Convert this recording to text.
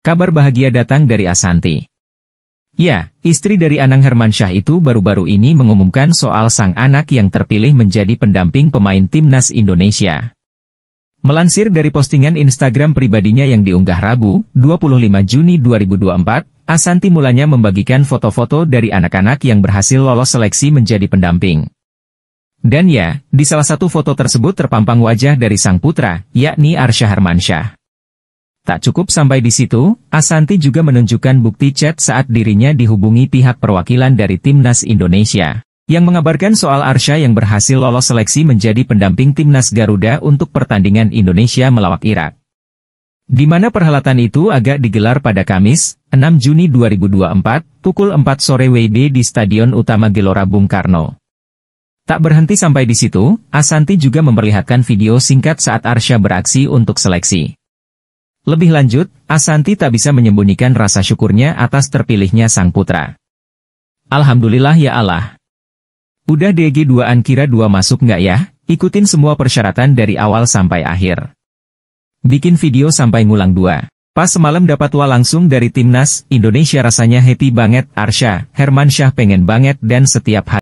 Kabar bahagia datang dari Asanti. Ya, istri dari Anang Hermansyah itu baru-baru ini mengumumkan soal sang anak yang terpilih menjadi pendamping pemain timnas Indonesia. Melansir dari postingan Instagram pribadinya yang diunggah Rabu, 25 Juni 2024, Asanti mulanya membagikan foto-foto dari anak-anak yang berhasil lolos seleksi menjadi pendamping. Dan ya, di salah satu foto tersebut terpampang wajah dari sang putra, yakni Arsyah Hermansyah. Tak cukup sampai di situ, Asanti juga menunjukkan bukti chat saat dirinya dihubungi pihak perwakilan dari Timnas Indonesia yang mengabarkan soal Arsha yang berhasil lolos seleksi menjadi pendamping timnas Garuda untuk pertandingan Indonesia melawak Irak. Di mana perhelatan itu agak digelar pada Kamis, 6 Juni 2024, pukul 4 sore WIB di Stadion Utama Gelora Bung Karno. Tak berhenti sampai di situ, Asanti juga memperlihatkan video singkat saat Arsha beraksi untuk seleksi. Lebih lanjut, Asanti tak bisa menyembunyikan rasa syukurnya atas terpilihnya sang putra. Alhamdulillah ya Allah. Udah DG2an kira dua masuk nggak ya? Ikutin semua persyaratan dari awal sampai akhir. Bikin video sampai ngulang dua. Pas semalam dapat wa langsung dari timnas, Indonesia rasanya happy banget, Arsha, Herman Syah pengen banget dan setiap hari.